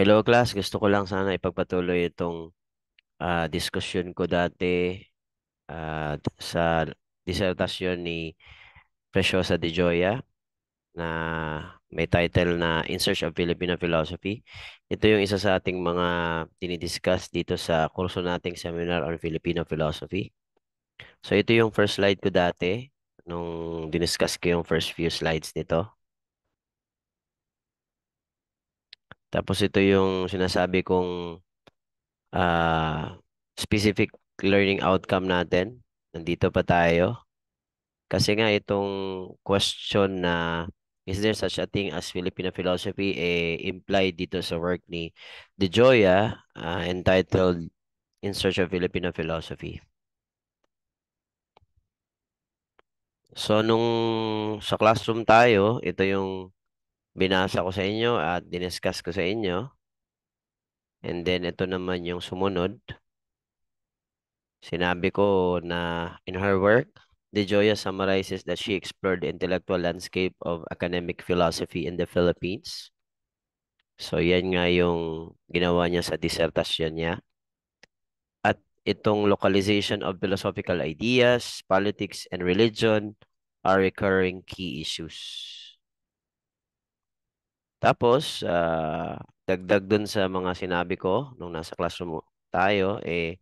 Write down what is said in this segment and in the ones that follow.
Hello class, gusto ko lang sana ipagpatuloy itong uh, diskusyon ko dati uh, sa disertasyon ni Preciosa de Joya na may title na In Search of Filipino Philosophy. Ito yung isa sa ating mga dinidiscuss dito sa kurso nating seminar on Filipino Philosophy. So ito yung first slide ko dati nung diniscuss ko yung first few slides nito. Tapos ito yung sinasabi kong uh, specific learning outcome natin. Nandito pa tayo. Kasi nga itong question na is there such a thing as Filipino philosophy eh, implied dito sa work ni DeJoya uh, ah, entitled In Search of Filipino Philosophy. So nung sa classroom tayo, ito yung binasa ko sa inyo at diniscuss ko sa inyo. And then ito naman yung sumunod. Sinabi ko na in her work, De Joya summarizes that she explored the intellectual landscape of academic philosophy in the Philippines. So yan nga yung ginawa niya sa disertasyon niya. At itong localization of philosophical ideas, politics, and religion are recurring key issues. Tapos, uh, dagdag dun sa mga sinabi ko nung nasa classroom tayo, eh,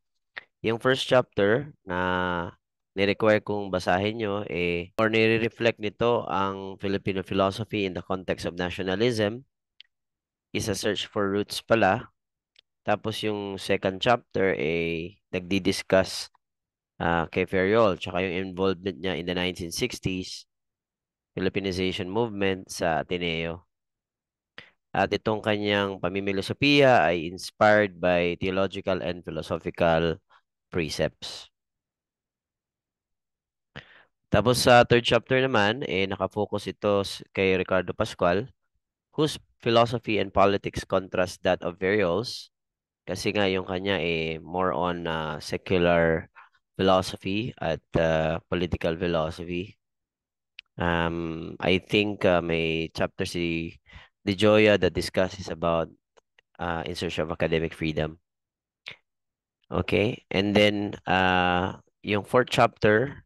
yung first chapter na ni-require kong basahin nyo, eh, or nire-reflect nito ang Filipino philosophy in the context of nationalism, is a search for roots pala. Tapos yung second chapter, eh, nagdi-discuss uh, kay Ferriol, tsaka yung involvement niya in the 1960s, Filipinization movement sa Ateneo. At itong kanyang pamimilosopiya ay inspired by theological and philosophical precepts. Tapos sa third chapter naman, eh, nakafocus ito kay Ricardo Pascual, whose philosophy and politics contrast that of Verriel's kasi nga yung kanya eh more on uh, secular philosophy at uh, political philosophy. Um, I think uh, may chapter si the Joya that discusses about uh, search of academic freedom. Okay, and then uh, yung fourth chapter,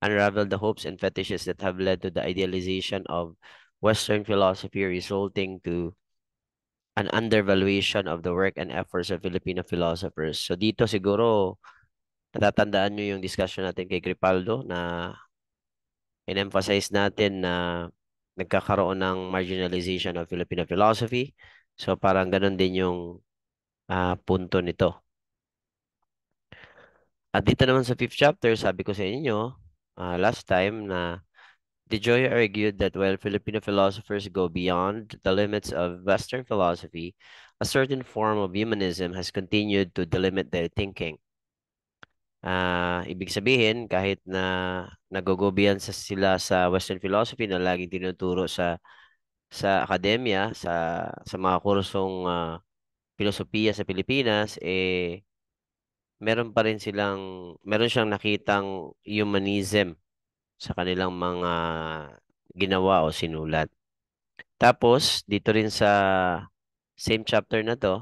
unravel the hopes and fetishes that have led to the idealization of Western philosophy resulting to an undervaluation of the work and efforts of Filipino philosophers. So dito siguro, natatandaan nyo yung discussion natin kay Gripaldo na in-emphasize natin na nagkakaroon ng marginalization of Filipino philosophy. So parang ganun din yung uh, punto nito. At dito naman sa fifth chapter, sabi ko sa inyo uh, last time na DeJoy argued that while Filipino philosophers go beyond the limits of Western philosophy, a certain form of humanism has continued to delimit their thinking. Uh, ibig sabihin, kahit na nagogobian sa sila sa Western philosophy na laging tinuturo sa sa akademya, sa sa mga kursong uh, ah, pilosopiya sa Pilipinas, eh meron pa rin silang meron siyang nakitang humanism sa kanilang mga ginawa o sinulat. Tapos dito rin sa same chapter na to,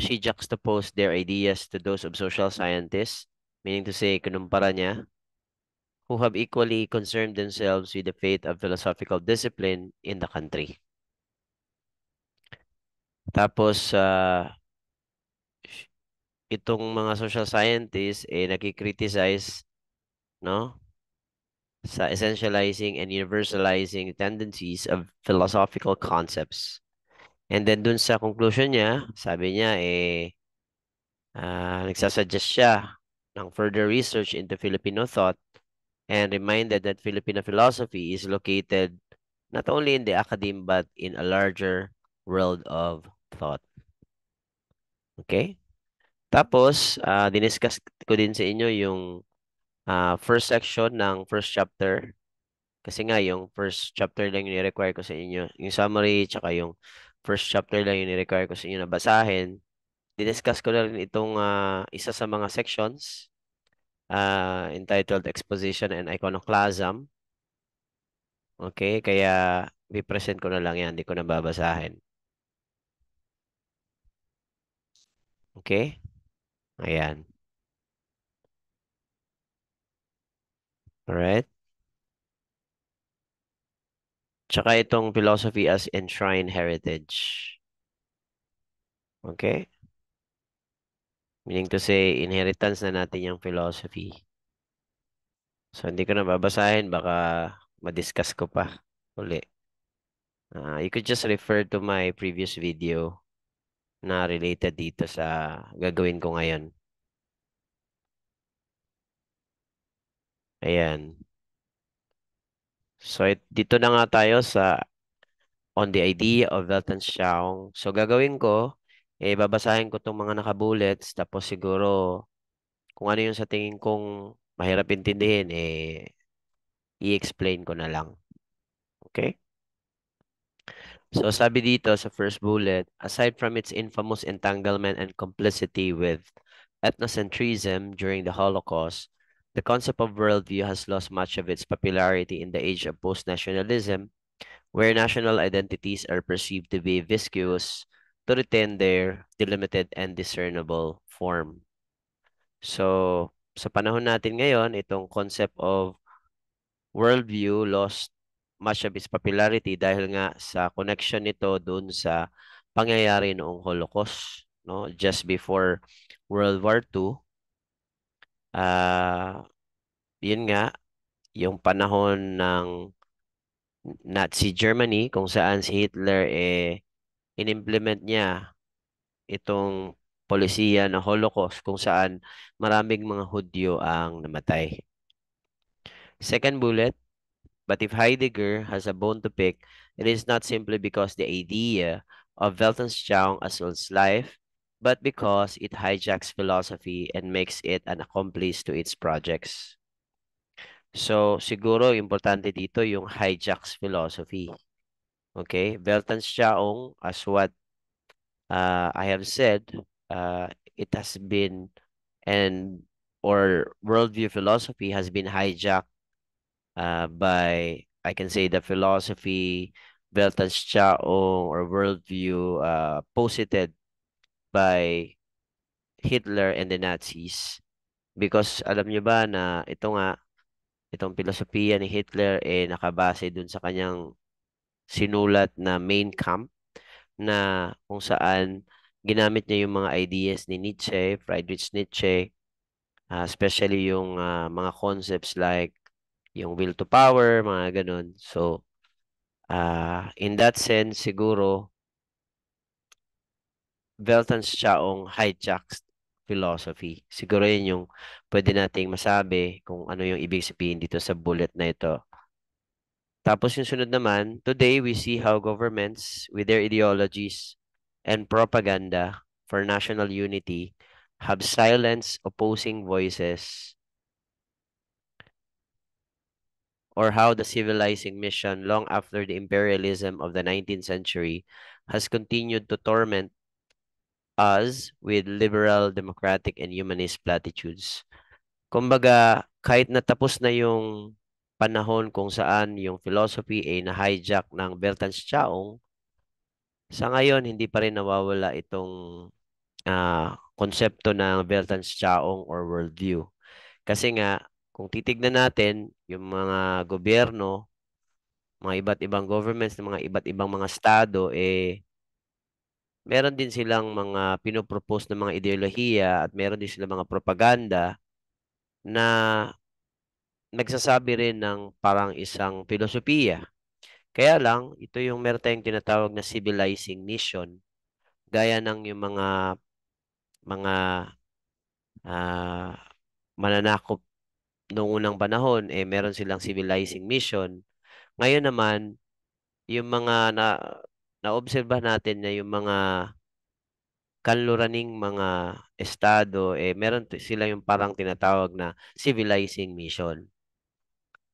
she juxtaposed their ideas to those of social scientists meaning to say, kinumpara niya, who have equally concerned themselves with the fate of philosophical discipline in the country. Tapos, uh, itong mga social scientists, eh, nakikriticize, no? sa essentializing and universalizing tendencies of philosophical concepts. And then dun sa conclusion niya, sabi niya eh uh, nagsasuggest siya ng further research into Filipino thought and reminded that Filipino philosophy is located not only in the academe but in a larger world of thought. Okay? Tapos, uh, diniscuss ko din sa inyo yung uh, first section ng first chapter. Kasi nga, yung first chapter lang yung require ko sa inyo. Yung summary, tsaka yung first chapter lang yung require ko sa inyo na basahin. Didiscuss ko na rin itong uh, isa sa mga sections uh, entitled Exposition and Iconoclasm. Okay, kaya bi present ko na lang yan. Hindi ko na babasahin. Okay? Ayan. Alright? Tsaka itong philosophy as enshrined heritage. Okay? Meaning to say, inheritance na natin yung philosophy. So, hindi ko na babasahin. Baka madiscuss ko pa uli. Uh, you could just refer to my previous video na related dito sa gagawin ko ngayon. Ayan. So, it, dito na nga tayo sa on the idea of Weltanschauung. So, gagawin ko, eh babasahin ko tong mga naka-bullets tapos siguro kung ano yung sa tingin kong mahirap intindihin eh i-explain ko na lang. Okay? So sabi dito sa first bullet, aside from its infamous entanglement and complicity with ethnocentrism during the Holocaust, the concept of worldview has lost much of its popularity in the age of post-nationalism, where national identities are perceived to be viscous to retain their delimited and discernible form. So, sa panahon natin ngayon, itong concept of worldview lost much of its popularity dahil nga sa connection nito doon sa pangyayari noong Holocaust, no? Just before World War II. Ah, uh, 'yun nga yung panahon ng Nazi Germany kung saan si Hitler eh inimplement niya itong polisiya ng Holocaust kung saan maraming mga Hudyo ang namatay. Second bullet, but if Heidegger has a bone to pick, it is not simply because the idea of Weltanschauung assaults life, but because it hijacks philosophy and makes it an accomplice to its projects. So siguro importante dito yung hijacks philosophy. Okay? Veltan Shaong, as what uh, I have said, uh, it has been, and or worldview philosophy has been hijacked uh, by, I can say, the philosophy Veltan Shaong or worldview uh, posited by Hitler and the Nazis. Because alam niyo ba na ito nga, itong pilosopiya ni Hitler eh nakabase dun sa kanyang sinulat na main camp na kung saan ginamit niya yung mga ideas ni Nietzsche, Friedrich Nietzsche, uh, especially yung uh, mga concepts like yung will to power, mga ganun. So, uh, in that sense, siguro, Weltanschauung hijacked philosophy. Siguro yun yung pwede nating masabi kung ano yung ibig sabihin dito sa bullet na ito. Tapos yung sunod naman, today we see how governments with their ideologies and propaganda for national unity have silenced opposing voices or how the civilizing mission long after the imperialism of the 19th century has continued to torment us with liberal, democratic, and humanist platitudes. Kumbaga, kahit natapos na yung panahon kung saan yung philosophy ay na-hijack ng Bertanschaong, sa ngayon hindi pa rin nawawala itong uh, konsepto ng Bertanschaong or worldview. Kasi nga, kung titignan natin yung mga gobyerno, mga iba't ibang governments, ng mga iba't ibang mga estado, eh, meron din silang mga pinopropose na mga ideolohiya at meron din silang mga propaganda na nagsasabi rin ng parang isang filosofiya. Kaya lang, ito yung meron tayong tinatawag na civilizing mission gaya ng yung mga mga uh, mananakop noong unang panahon eh meron silang civilizing mission. Ngayon naman yung mga na na-observe natin na yung mga kanluraning mga estado eh meron sila yung parang tinatawag na civilizing mission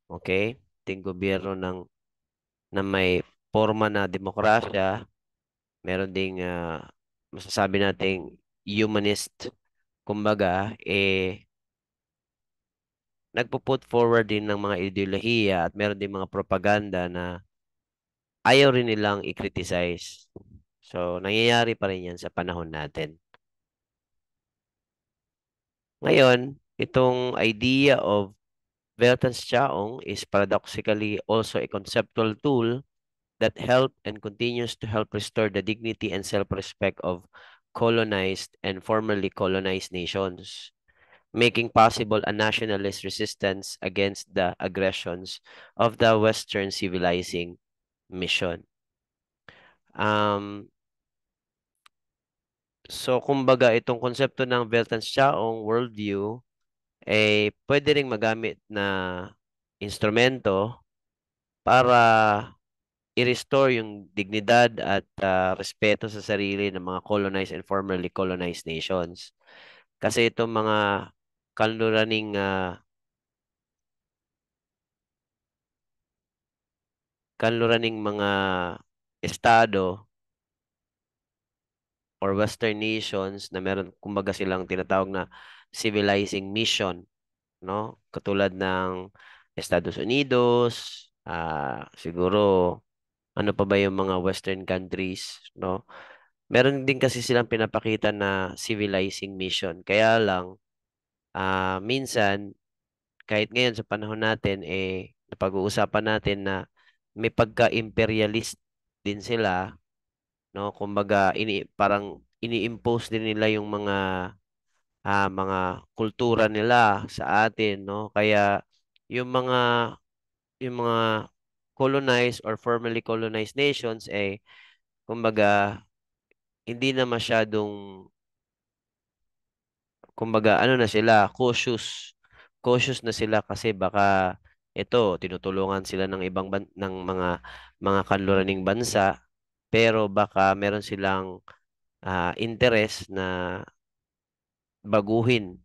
okay, ting gobyerno ng na may forma na demokrasya, meron ding uh, masasabi nating humanist, kumbaga, eh, nagpo-put forward din ng mga ideolohiya at meron din mga propaganda na ayaw rin nilang i-criticize. So, nangyayari pa rin yan sa panahon natin. Ngayon, itong idea of Veltan's Chaong is paradoxically also a conceptual tool that helped and continues to help restore the dignity and self-respect of colonized and formerly colonized nations, making possible a nationalist resistance against the aggressions of the Western civilizing mission. Um, so, kumbaga, itong konsepto ng Veltan's Chaong worldview eh pwede ring magamit na instrumento para i-restore yung dignidad at uh, respeto sa sarili ng mga colonized and formerly colonized nations. Kasi itong mga kanluraning uh, ah, kanluraning mga estado or western nations na meron kumbaga silang tinatawag na civilizing mission, no? Katulad ng Estados Unidos, uh, siguro ano pa ba yung mga western countries, no? Meron din kasi silang pinapakita na civilizing mission. Kaya lang uh, minsan kahit ngayon sa panahon natin eh napag-uusapan natin na may pagka-imperialist din sila, no? Kumbaga ini parang ini-impose din nila yung mga uh, mga kultura nila sa atin, no? Kaya yung mga yung mga colonized or formerly colonized nations eh kumbaga hindi na masyadong kumbaga ano na sila cautious cautious na sila kasi baka ito tinutulungan sila ng ibang ban- ng mga mga kanluraning bansa pero baka meron silang uh, interest na baguhin.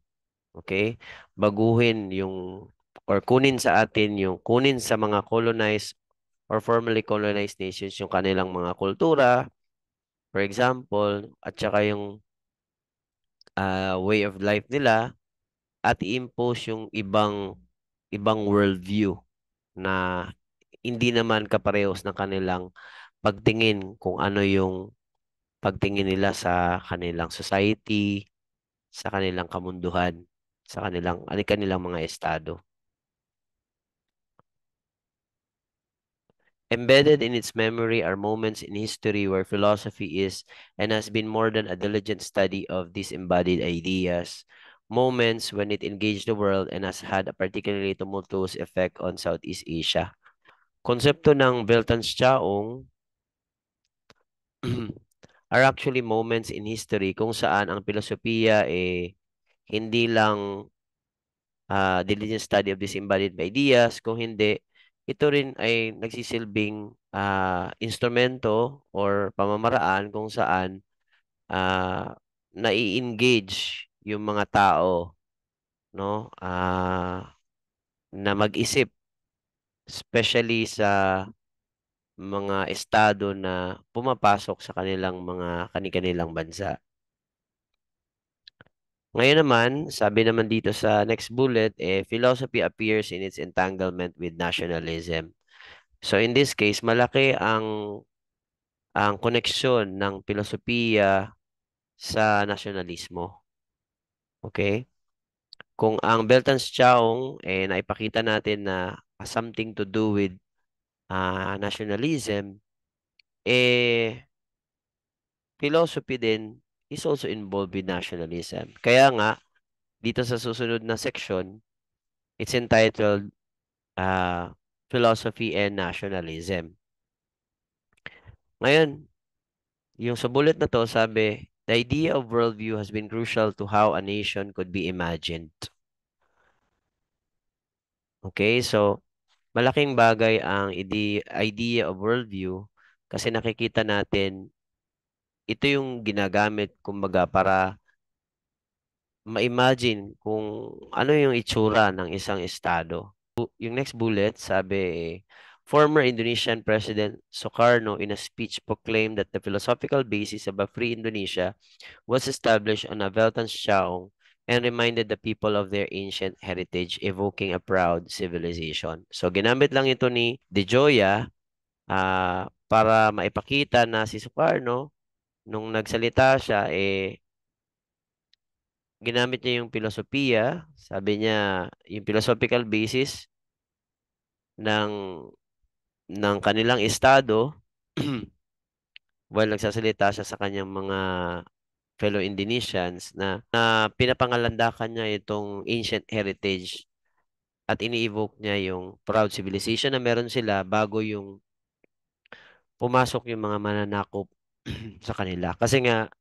Okay? Baguhin yung or kunin sa atin yung kunin sa mga colonized or formerly colonized nations yung kanilang mga kultura, for example, at saka yung uh, way of life nila at i-impose yung ibang ibang worldview na hindi naman kaparehos ng kanilang pagtingin kung ano yung pagtingin nila sa kanilang society, sa kanilang kamunduhan, sa kanilang, kanilang mga estado. Embedded in its memory are moments in history where philosophy is and has been more than a diligent study of these embodied ideas, moments when it engaged the world and has had a particularly tumultuous effect on Southeast Asia. Konsepto ng Beltanschauung are actually moments in history kung saan ang pilosopiya eh hindi lang uh, diligent study of disembodied ideas, kung hindi ito rin ay nagsisilbing uh, instrumento or pamamaraan kung saan uh, nai-engage yung mga tao no uh, na mag-isip especially sa mga estado na pumapasok sa kanilang mga kani kanilang bansa. Ngayon naman, sabi naman dito sa next bullet, eh, philosophy appears in its entanglement with nationalism. So in this case, malaki ang ang koneksyon ng pilosopiya sa nasyonalismo. Okay? Kung ang Beltans Chaong, eh, naipakita natin na something to do with uh, nationalism, eh, philosophy din is also involved with nationalism. Kaya nga, dito sa susunod na section, it's entitled uh, Philosophy and Nationalism. Ngayon, yung sa bullet na to, sabi, the idea of worldview has been crucial to how a nation could be imagined. Okay, so malaking bagay ang idea of worldview kasi nakikita natin ito yung ginagamit kumbaga para ma-imagine kung ano yung itsura ng isang estado. Yung next bullet, sabi, former Indonesian President Sukarno in a speech proclaimed that the philosophical basis of a free Indonesia was established on a Veltan Shaung and reminded the people of their ancient heritage, evoking a proud civilization. So ginamit lang ito ni DeJoya Joya uh, para maipakita na si Sukarno nung nagsalita siya eh ginamit niya yung filosofiya, sabi niya yung philosophical basis ng ng kanilang estado while nagsasalita siya sa kanyang mga fellow Indonesians na, na pinapangalandakan niya itong ancient heritage at ini-evoke niya yung proud civilization na meron sila bago yung pumasok yung mga mananakop sa kanila. Kasi nga,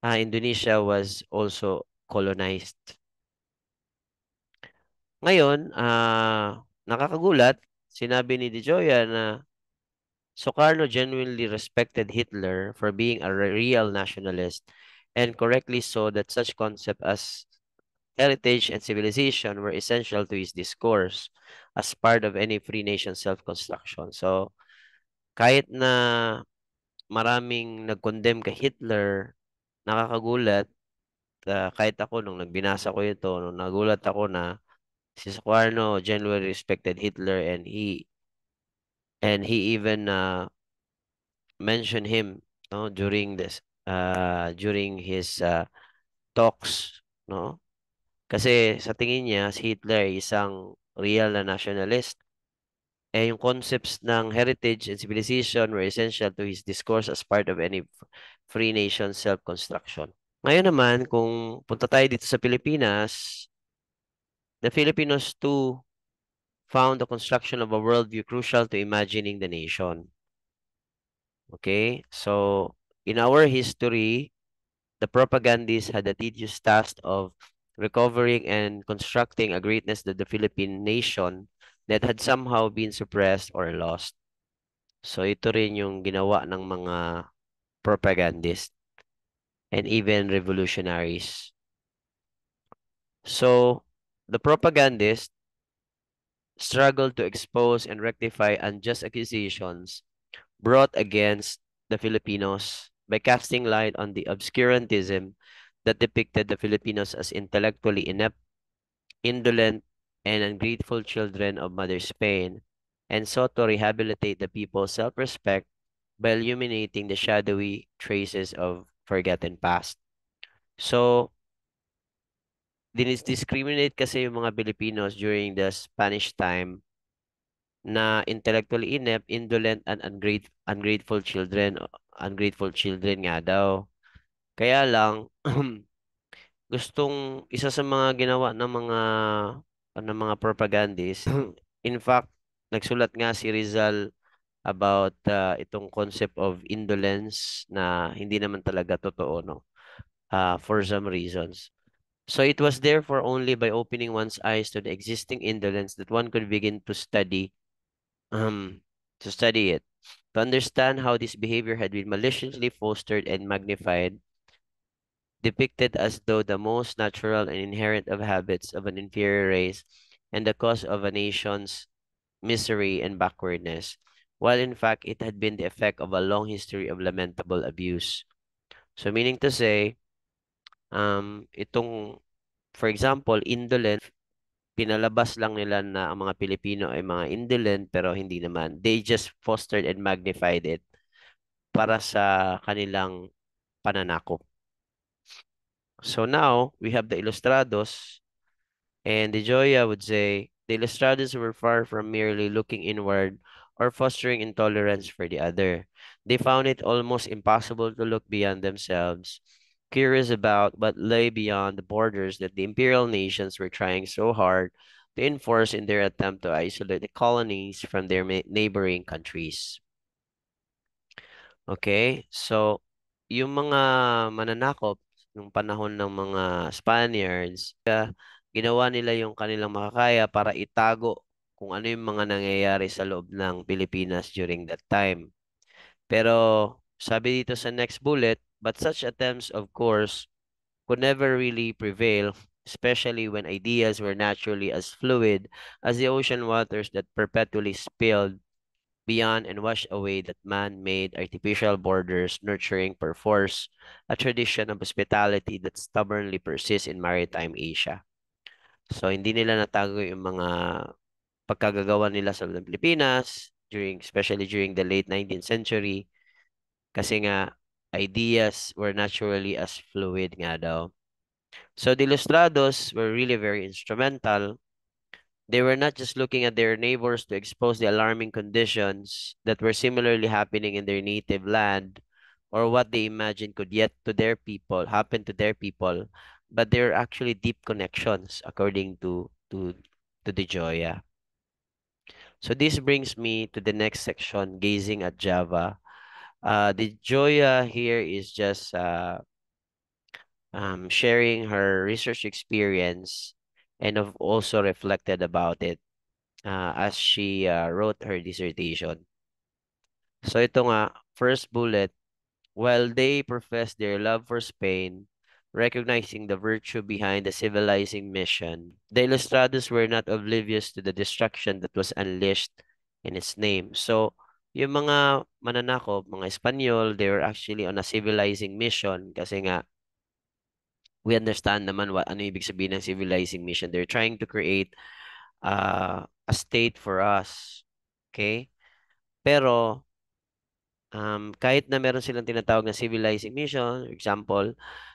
uh, Indonesia was also colonized. Ngayon, uh, nakakagulat, sinabi ni DeJoya na Sukarno genuinely respected Hitler for being a real nationalist and correctly so that such concepts as heritage and civilization were essential to his discourse as part of any free nation self-construction. So, kahit na maraming nag-condemn kay Hitler, nakakagulat, uh, kahit ako nung nagbinasa ko ito, nung nagulat ako na si Squarno genuinely respected Hitler and he and he even uh, mentioned him no during this uh, during his uh, talks, no? Kasi sa tingin niya, si Hitler isang real na nationalist. Eh, yung concepts ng heritage and civilization were essential to his discourse as part of any free nation self-construction. Ngayon naman, kung punta tayo dito sa Pilipinas, the Filipinos too found the construction of a worldview crucial to imagining the nation. Okay? So, In our history, the propagandists had the tedious task of recovering and constructing a greatness that the Philippine nation that had somehow been suppressed or lost. So ito rin yung ginawa ng mga propagandists and even revolutionaries. So the propagandists struggled to expose and rectify unjust accusations brought against the Filipinos by casting light on the obscurantism that depicted the Filipinos as intellectually inept, indolent, and ungrateful children of Mother Spain, and sought to rehabilitate the people's self-respect by illuminating the shadowy traces of forgotten past. So, dinis-discriminate kasi yung mga Filipinos during the Spanish time na intellectually inept, indolent, and ungrate, ungrateful children. Ungrateful children nga daw. Kaya lang, gustong isa sa mga ginawa ng mga ng mga propagandists, in fact, nagsulat nga si Rizal about uh, itong concept of indolence na hindi naman talaga totoo no uh, for some reasons so it was therefore only by opening one's eyes to the existing indolence that one could begin to study um, to study it. To understand how this behavior had been maliciously fostered and magnified, depicted as though the most natural and inherent of habits of an inferior race and the cause of a nation's misery and backwardness, while in fact it had been the effect of a long history of lamentable abuse. So meaning to say, um, itong, for example, indolent pinalabas lang nila na ang mga Pilipino ay mga indolent pero hindi naman. They just fostered and magnified it para sa kanilang pananakop. So now, we have the Ilustrados and the Joya would say, the Ilustrados were far from merely looking inward or fostering intolerance for the other. They found it almost impossible to look beyond themselves curious about what lay beyond the borders that the imperial nations were trying so hard to enforce in their attempt to isolate the colonies from their neighboring countries. Okay, so yung mga mananakop nung panahon ng mga Spaniards, ah, ginawa nila yung kanilang makakaya para itago kung ano yung mga nangyayari sa loob ng Pilipinas during that time. Pero sabi dito sa next bullet, But such attempts, of course, could never really prevail, especially when ideas were naturally as fluid as the ocean waters that perpetually spilled beyond and washed away that man-made artificial borders, nurturing perforce a tradition of hospitality that stubbornly persists in maritime Asia. So hindi nila natago yung mga pagkagagawa nila sa Pilipinas during especially during the late 19th century kasi nga ideas were naturally as fluid nga daw. So the Ilustrados were really very instrumental. They were not just looking at their neighbors to expose the alarming conditions that were similarly happening in their native land or what they imagined could yet to their people happen to their people, but they are actually deep connections according to to to the Joya. So this brings me to the next section, gazing at Java uh, the Joya here is just uh, um, sharing her research experience and have also reflected about it uh, as she uh, wrote her dissertation. So ito nga, first bullet, while they profess their love for Spain, recognizing the virtue behind the civilizing mission, the Ilustrados were not oblivious to the destruction that was unleashed in its name. So yung mga mananakop, mga Espanyol, they were actually on a civilizing mission kasi nga we understand naman what ano ibig sabihin ng civilizing mission. They're trying to create uh, a state for us. Okay? Pero um, kahit na meron silang tinatawag na civilizing mission, for example,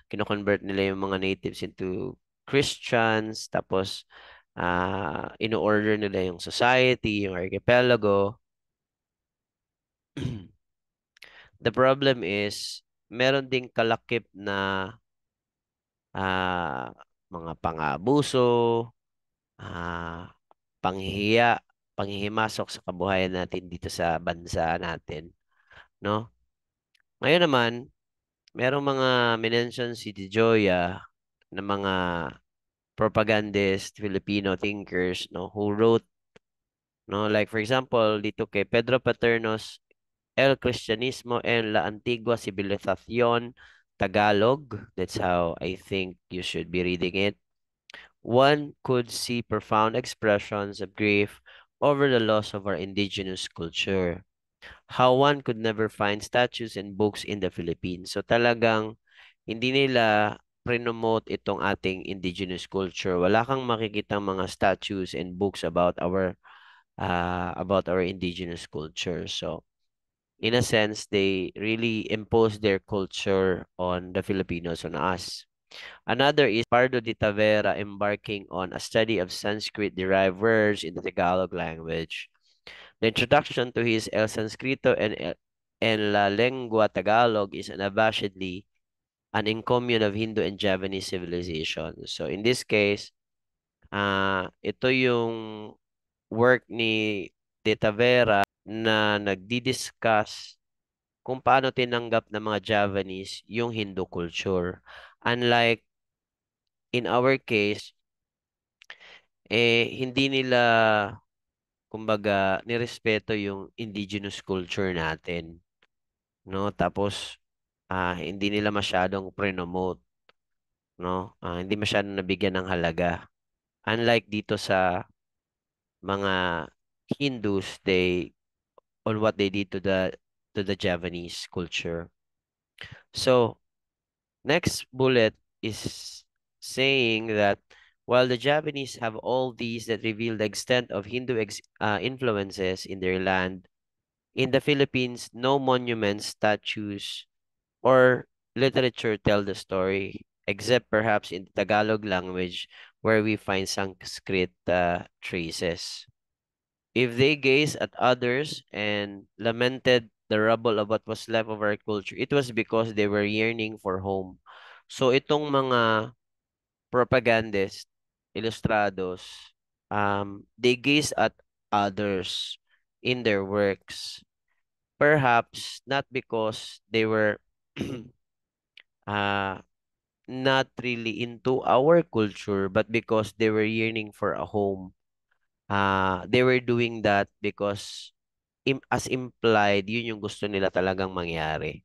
kinoconvert nila yung mga natives into Christians, tapos uh, ah, in-order nila yung society, yung archipelago, the problem is, meron ding kalakip na uh, mga pangabuso, uh, ah, panghiya, panghihimasok sa kabuhayan natin dito sa bansa natin. No? Ngayon naman, merong mga minention si Joya na mga propagandist, Filipino thinkers, no, who wrote, no, like for example, dito kay Pedro Paternos, El Cristianismo en la Antigua Civilización Tagalog. That's how I think you should be reading it. One could see profound expressions of grief over the loss of our indigenous culture. How one could never find statues and books in the Philippines. So talagang hindi nila prinomote itong ating indigenous culture. Wala kang makikitang mga statues and books about our uh, about our indigenous culture. So in a sense, they really impose their culture on the Filipinos, on us. Another is Pardo de Tavera embarking on a study of Sanskrit-derived words in the Tagalog language. The introduction to his El Sanscrito and, El, and La Lengua Tagalog is unabashedly an encomium of Hindu and Javanese civilization. So in this case, uh, ito yung work ni De Tavera na nagdi-discuss kung paano tinanggap ng mga Javanese yung Hindu culture. Unlike in our case, eh, hindi nila, kumbaga, nirespeto yung indigenous culture natin. No? Tapos, ah, hindi nila masyadong prenomote. No? Ah, hindi masyadong nabigyan ng halaga. Unlike dito sa mga Hindus, they on what they did to the to the Javanese culture. So next bullet is saying that while the Japanese have all these that reveal the extent of Hindu ex uh, influences in their land, in the Philippines, no monuments, statues, or literature tell the story, except perhaps in the Tagalog language where we find Sanskrit uh, traces. If they gazed at others and lamented the rubble of what was left of our culture, it was because they were yearning for home. So itong mga propagandists, ilustrados, um, they gaze at others in their works. Perhaps not because they were uh, not really into our culture, but because they were yearning for a home uh, they were doing that because im- as implied, yun yung gusto nila talagang mangyari.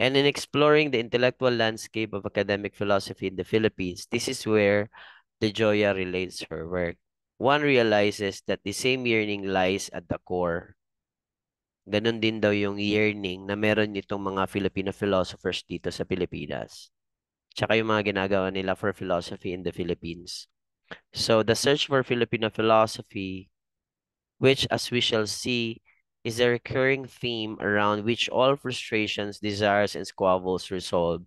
And in exploring the intellectual landscape of academic philosophy in the Philippines, this is where De Joya relates her work. One realizes that the same yearning lies at the core. Ganon din daw yung yearning na meron nitong mga Filipino philosophers dito sa Pilipinas. Tsaka yung mga ginagawa nila for philosophy in the Philippines. So the search for Filipino philosophy, which as we shall see, is a recurring theme around which all frustrations, desires, and squabbles resolve,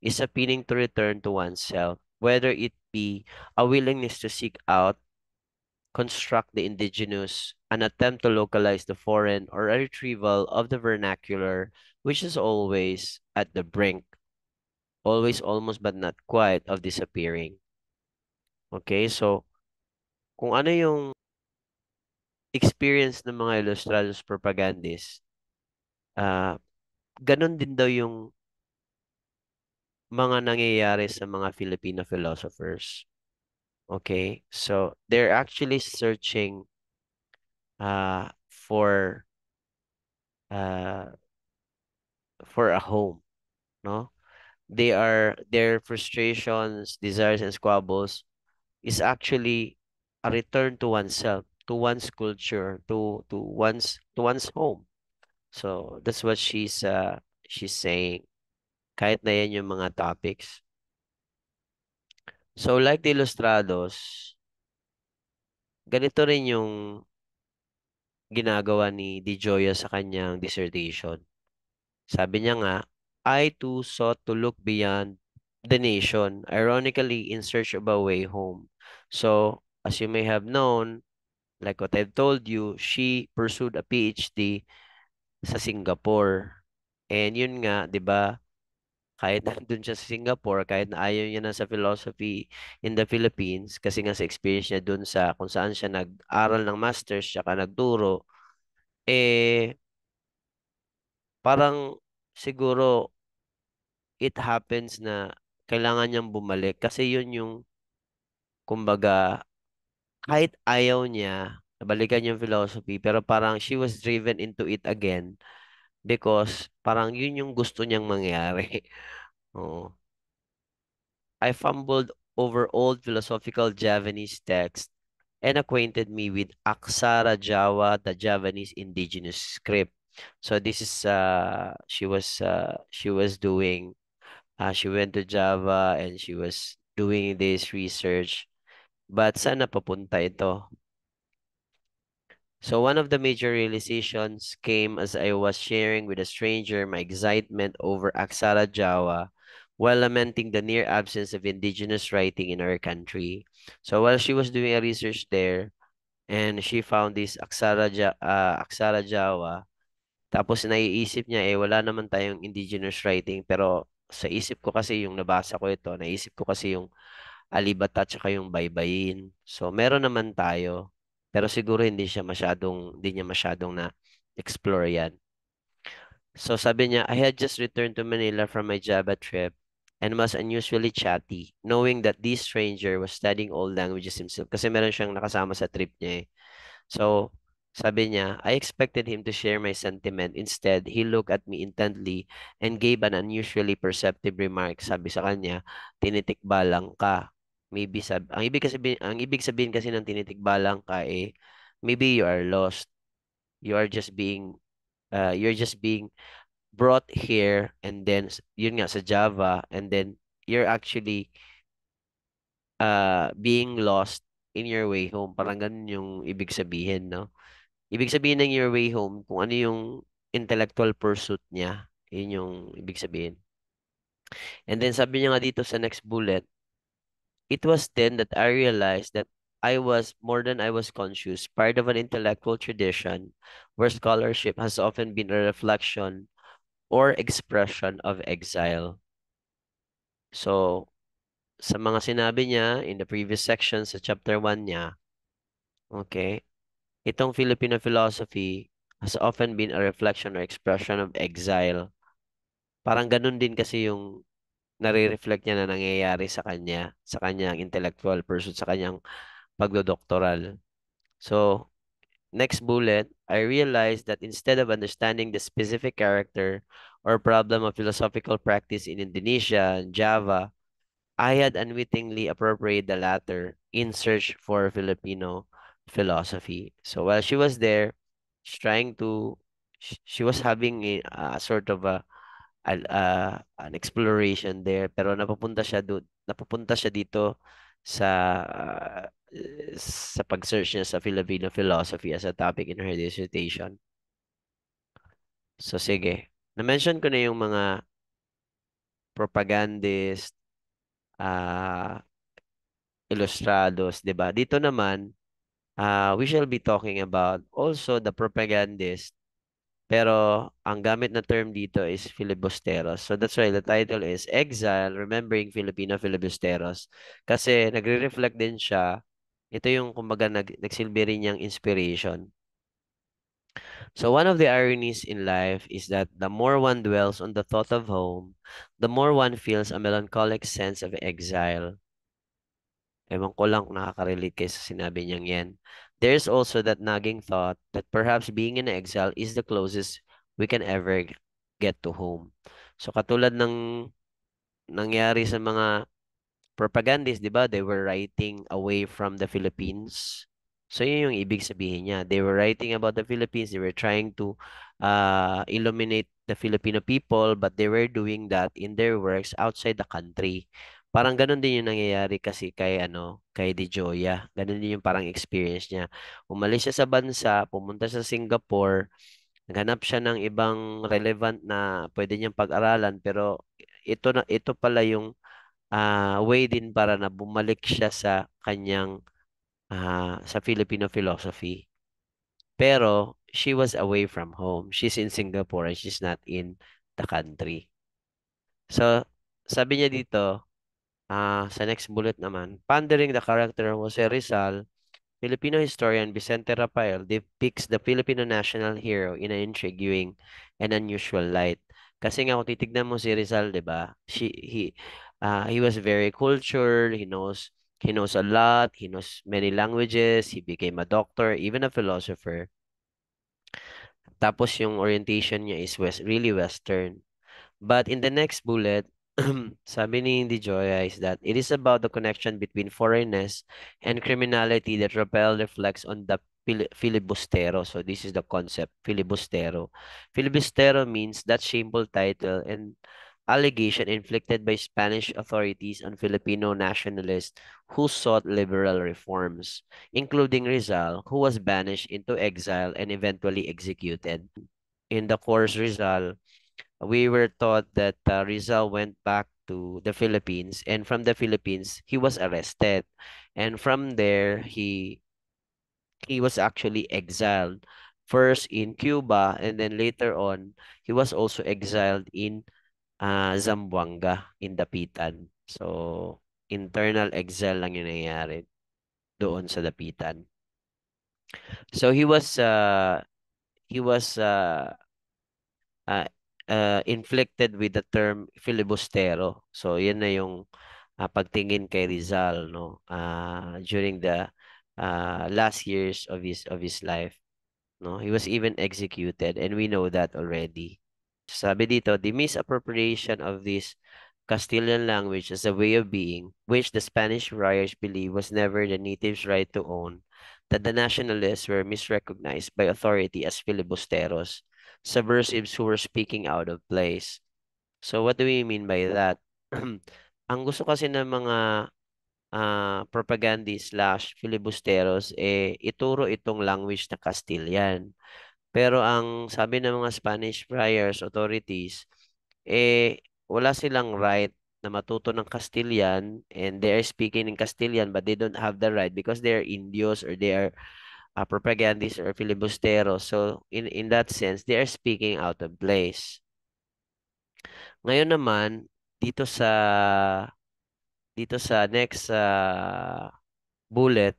is appealing to return to oneself, whether it be a willingness to seek out, construct the indigenous, an attempt to localize the foreign, or a retrieval of the vernacular, which is always at the brink, always almost but not quite of disappearing. Okay, so kung ano yung experience ng mga Ilustrados propagandists, uh, ah, ganun din daw yung mga nangyayari sa mga Filipino philosophers. Okay? So, they're actually searching uh, for uh, for a home. No? They are, their frustrations, desires, and squabbles is actually a return to oneself, to one's culture, to to one's to one's home. So that's what she's uh, she's saying. Kahit na yan yung mga topics. So like the Ilustrados, ganito rin yung ginagawa ni Di Joya sa kanyang dissertation. Sabi niya nga, I too sought to look beyond the nation, ironically in search of a way home. So, as you may have known, like what I've told you, she pursued a PhD sa Singapore. And yun nga, 'di ba? Kahit nandun siya sa Singapore, kahit na ayaw niya na sa philosophy in the Philippines kasi nga sa experience niya doon sa kung saan siya nag-aral ng masters saka nagturo eh parang siguro it happens na kailangan niyang bumalik kasi yun yung kumbaga, kahit ayaw niya, nabalikan yung philosophy, pero parang she was driven into it again because parang yun yung gusto niyang mangyari. oh. I fumbled over old philosophical Javanese texts and acquainted me with Aksara Jawa, the Javanese indigenous script. So this is uh she was uh she was doing uh she went to Java and she was doing this research But saan napapunta ito? So one of the major realizations came as I was sharing with a stranger my excitement over Aksara Jawa while lamenting the near absence of indigenous writing in our country. So while she was doing a research there, and she found this Aksara, uh, Aksara Jawa, tapos naiisip niya, eh, wala naman tayong indigenous writing, pero sa isip ko kasi yung nabasa ko ito, naisip ko kasi yung alibata at saka yung baybayin. So meron naman tayo pero siguro hindi siya masyadong hindi niya masyadong na explore yan. So sabi niya, I had just returned to Manila from my Java trip and was unusually chatty, knowing that this stranger was studying all languages himself. Kasi meron siyang nakasama sa trip niya eh. So, sabi niya, I expected him to share my sentiment. Instead, he looked at me intently and gave an unusually perceptive remark. Sabi sa kanya, tinitikbalang ka maybe sab ang ibig kasi ang ibig sabihin kasi ng tinitikbalang ka eh maybe you are lost you are just being uh, you're just being brought here and then yun nga sa Java and then you're actually uh being lost in your way home parang ganun yung ibig sabihin no ibig sabihin ng your way home kung ano yung intellectual pursuit niya yun yung ibig sabihin and then sabi niya nga dito sa next bullet It was then that I realized that I was, more than I was conscious, part of an intellectual tradition where scholarship has often been a reflection or expression of exile. So, sa mga sinabi niya in the previous section sa chapter 1 niya, okay, itong Filipino philosophy has often been a reflection or expression of exile. Parang ganun din kasi yung nare-reflect niya na nangyayari sa kanya, sa kanyang intellectual pursuit, sa kanyang pagdodoktoral. So, next bullet, I realized that instead of understanding the specific character or problem of philosophical practice in Indonesia and Java, I had unwittingly appropriated the latter in search for Filipino philosophy. So while she was there, trying to, she was having a, a sort of a an, uh, ah, an exploration there pero napupunta siya doon napapunta siya dito sa uh, sa pag-search niya sa Filipino philosophy as a topic in her dissertation. So sige, na-mention ko na yung mga propagandist, uh, ilustrados, 'di ba? Dito naman, uh, we shall be talking about also the propagandist pero ang gamit na term dito is filibusteros. So that's why the title is Exile, Remembering Filipino Filibusteros. Kasi nagre-reflect din siya. Ito yung kumbaga nag nagsilbi rin niyang inspiration. So one of the ironies in life is that the more one dwells on the thought of home, the more one feels a melancholic sense of exile. Ewan ko lang kung nakaka-relate kayo sa sinabi niyang yan. There's also that nagging thought that perhaps being in exile is the closest we can ever get to home. So katulad ng nangyari sa mga propagandists, 'di ba? They were writing away from the Philippines. So yun yung ibig sabihin niya. They were writing about the Philippines. They were trying to uh, illuminate the Filipino people, but they were doing that in their works outside the country. Parang ganun din yung nangyayari kasi kay ano, kay Di Joya. Ganun din yung parang experience niya. Umalis siya sa bansa, pumunta sa Singapore, naghanap siya ng ibang relevant na pwede niyang pag-aralan pero ito na ito pala yung uh, way din para na bumalik siya sa kanyang uh, sa Filipino philosophy. Pero she was away from home. She's in Singapore and she's not in the country. So, sabi niya dito, Uh, sa next bullet naman, pondering the character of Jose Rizal, Filipino historian Vicente Rafael depicts the Filipino national hero in an intriguing and unusual light. Kasi nga kung titignan mo si Rizal, 'di ba? She he uh, he was very cultured, he knows he knows a lot, he knows many languages, he became a doctor, even a philosopher. Tapos yung orientation niya is west, really western. But in the next bullet, sabi ni Hindi Joya is that it is about the connection between foreignness and criminality that Rappel reflects on the fil filibustero. So this is the concept, filibustero. Filibustero means that shameful title and allegation inflicted by Spanish authorities on Filipino nationalists who sought liberal reforms, including Rizal, who was banished into exile and eventually executed. In the course, Rizal we were taught that uh, Rizal went back to the Philippines and from the Philippines he was arrested and from there he he was actually exiled first in Cuba and then later on he was also exiled in uh, Zamboanga in Dapitan so internal exile lang yung nangyayari doon sa Dapitan so he was uh, he was uh, uh, uh, inflicted with the term filibustero. So yun na yung uh, pagtingin kay Rizal no uh, during the uh, last years of his of his life. No, he was even executed and we know that already. Sabi dito, the misappropriation of this Castilian language as a way of being, which the Spanish friars believe was never the natives' right to own, that the nationalists were misrecognized by authority as filibusteros, subversives who were speaking out of place. So what do we mean by that? Ang gusto kasi ng mga uh, ah, propagandists slash filibusteros, eh, ituro itong language na Castilian. Pero ang sabi ng mga Spanish friars, authorities, eh, wala silang right na matuto ng Castilian and they are speaking in Castilian but they don't have the right because they are Indios or they are uh, propagandists or filibusteros. So in, in that sense, they are speaking out of place. Ngayon naman, dito sa dito sa next uh, bullet,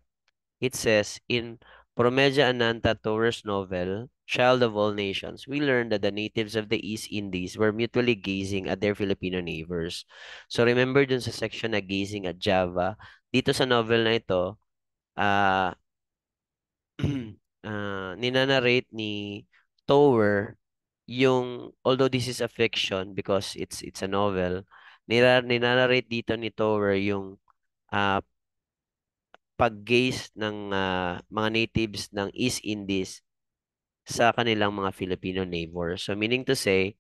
it says, in Promedia Ananta Torres' novel, Child of All Nations, we learn that the natives of the East Indies were mutually gazing at their Filipino neighbors. So remember dun sa section na gazing at Java, dito sa novel na ito, uh, uh, ninanarrate ni Tower yung although this is a fiction because it's it's a novel nira ninanarrate dito ni Tower yung uh, paggaze ng uh, mga natives ng East Indies sa kanilang mga Filipino neighbor so meaning to say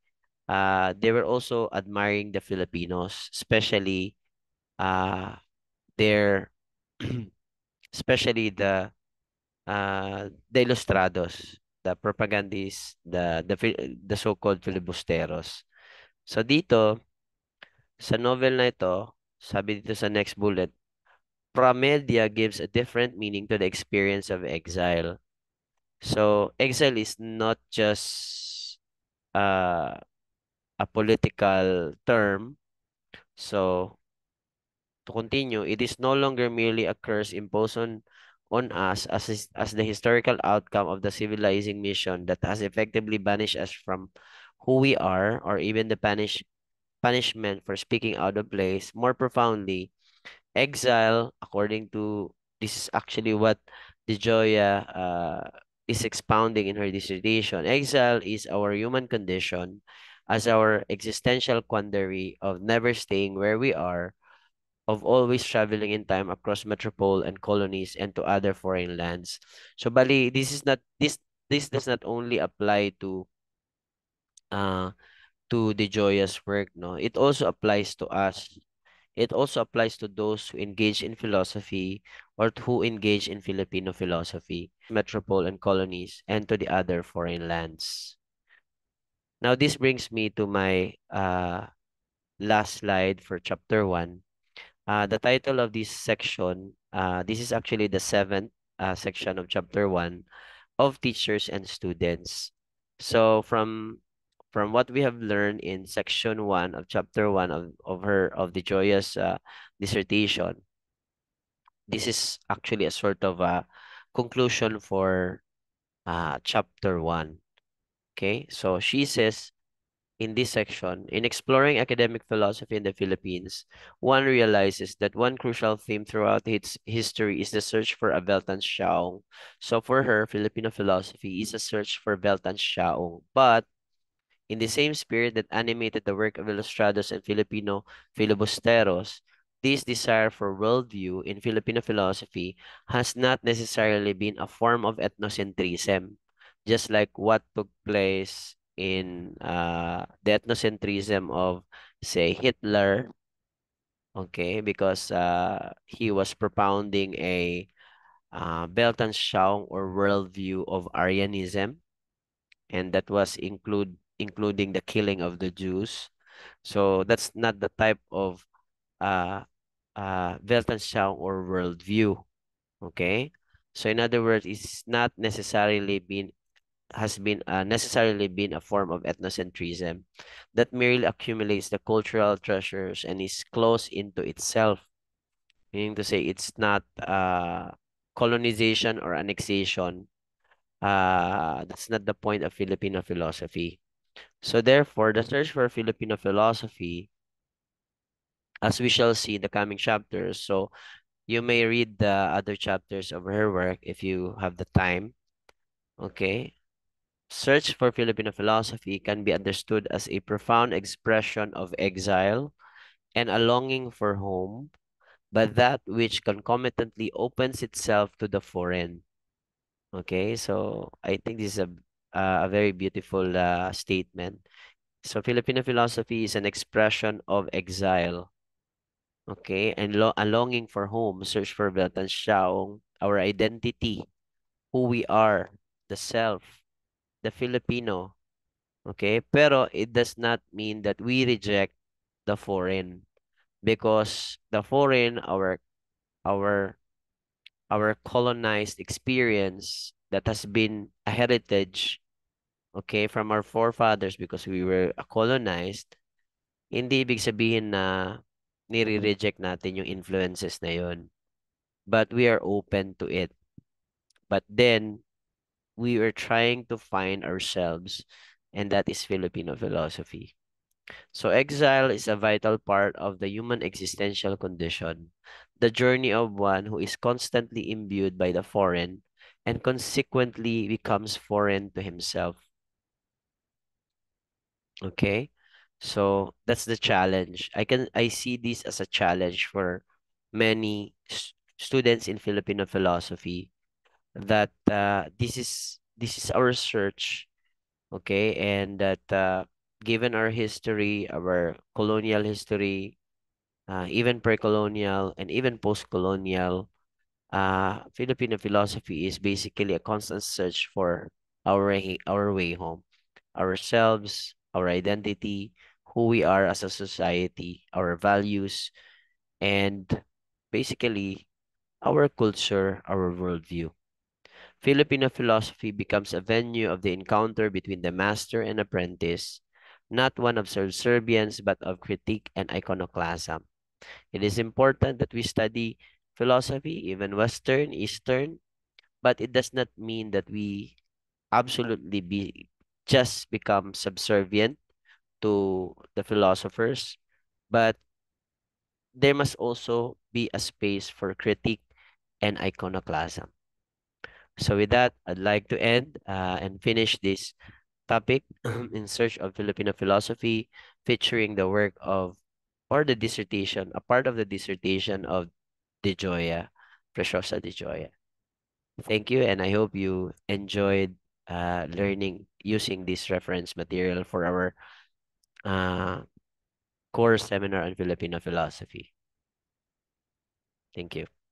uh, they were also admiring the Filipinos especially uh, their especially the uh, ah, the ilustrados, the propagandists, the, the, the so-called filibusteros. So dito, sa novel na ito, sabi dito sa next bullet, Pramedia gives a different meaning to the experience of exile. So exile is not just uh, a political term. So to continue, it is no longer merely a curse imposed on on us as, as the historical outcome of the civilizing mission that has effectively banished us from who we are or even the punish, punishment for speaking out of place. More profoundly, exile, according to this is actually what DeJoya uh, is expounding in her dissertation. Exile is our human condition as our existential quandary of never staying where we are of always traveling in time across metropole and colonies and to other foreign lands. So bali, this is not this this does not only apply to uh to the joyous work, no. It also applies to us. It also applies to those who engage in philosophy or who engage in Filipino philosophy, metropole and colonies, and to the other foreign lands. Now this brings me to my uh last slide for chapter one uh, the title of this section, uh, this is actually the seventh uh, section of chapter one of teachers and students. So from from what we have learned in section one of chapter one of, of her of the joyous uh, dissertation, this is actually a sort of a conclusion for uh, chapter one. Okay, so she says in this section, in exploring academic philosophy in the Philippines, one realizes that one crucial theme throughout its history is the search for a Weltanschauung. So for her, Filipino philosophy is a search for Weltanschauung. But in the same spirit that animated the work of Ilustrados and Filipino filibusteros, this desire for worldview in Filipino philosophy has not necessarily been a form of ethnocentrism, just like what took place in uh, the ethnocentrism of, say, Hitler, okay, because uh, he was propounding a uh, Weltanschauung or worldview of Aryanism, and that was include including the killing of the Jews. So that's not the type of uh, uh, Weltanschauung or worldview, okay? So in other words, it's not necessarily been has been uh, necessarily been a form of ethnocentrism that merely accumulates the cultural treasures and is closed into itself meaning to say it's not uh, colonization or annexation uh, that's not the point of filipino philosophy so therefore the search for filipino philosophy as we shall see in the coming chapters so you may read the other chapters of her work if you have the time okay Search for Filipino philosophy can be understood as a profound expression of exile and a longing for home, but that which concomitantly opens itself to the foreign. Okay, so I think this is a, uh, a very beautiful uh, statement. So Filipino philosophy is an expression of exile. Okay, and lo a longing for home, search for Beltan Shaong, our identity, who we are, the self, the Filipino. Okay? Pero it does not mean that we reject the foreign because the foreign our our our colonized experience that has been a heritage okay from our forefathers because we were colonized hindi ibig sabihin na nire-reject natin yung influences na yon but we are open to it but then we were trying to find ourselves, and that is Filipino philosophy. So exile is a vital part of the human existential condition, the journey of one who is constantly imbued by the foreign and consequently becomes foreign to himself. Okay? So that's the challenge. I can I see this as a challenge for many students in Filipino philosophy that uh, this is this is our search okay and that uh, given our history our colonial history uh, even pre-colonial and even post-colonial uh, Filipino philosophy is basically a constant search for our our way home, ourselves, our identity, who we are as a society, our values, and basically our culture, our worldview. Filipino philosophy becomes a venue of the encounter between the master and apprentice, not one of subservience but of critique and iconoclasm. It is important that we study philosophy, even Western, Eastern, but it does not mean that we absolutely be just become subservient to the philosophers, but there must also be a space for critique and iconoclasm. So with that, I'd like to end uh, and finish this topic in search of Filipino philosophy, featuring the work of or the dissertation, a part of the dissertation of De Joya, Preciosa De Joya. Thank you, and I hope you enjoyed uh, learning using this reference material for our uh, core seminar on Filipino philosophy. Thank you.